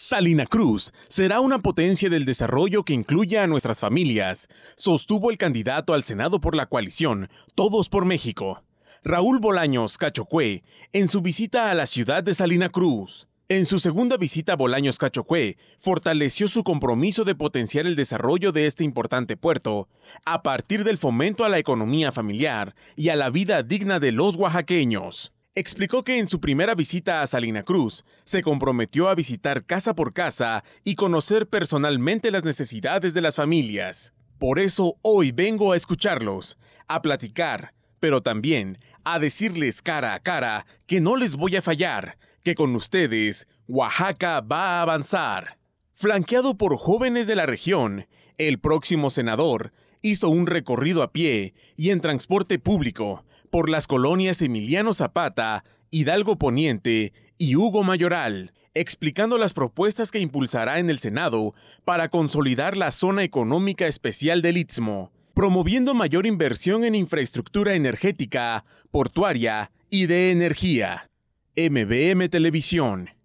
Salina Cruz será una potencia del desarrollo que incluya a nuestras familias, sostuvo el candidato al Senado por la coalición Todos por México, Raúl Bolaños Cachoque, en su visita a la ciudad de Salina Cruz. En su segunda visita a Bolaños Cachoque fortaleció su compromiso de potenciar el desarrollo de este importante puerto, a partir del fomento a la economía familiar y a la vida digna de los oaxaqueños explicó que en su primera visita a Salina Cruz se comprometió a visitar casa por casa y conocer personalmente las necesidades de las familias. Por eso hoy vengo a escucharlos, a platicar, pero también a decirles cara a cara que no les voy a fallar, que con ustedes Oaxaca va a avanzar. Flanqueado por jóvenes de la región, el próximo senador hizo un recorrido a pie y en transporte público por las colonias Emiliano Zapata, Hidalgo Poniente y Hugo Mayoral, explicando las propuestas que impulsará en el Senado para consolidar la zona económica especial del Istmo, promoviendo mayor inversión en infraestructura energética, portuaria y de energía. MBM Televisión.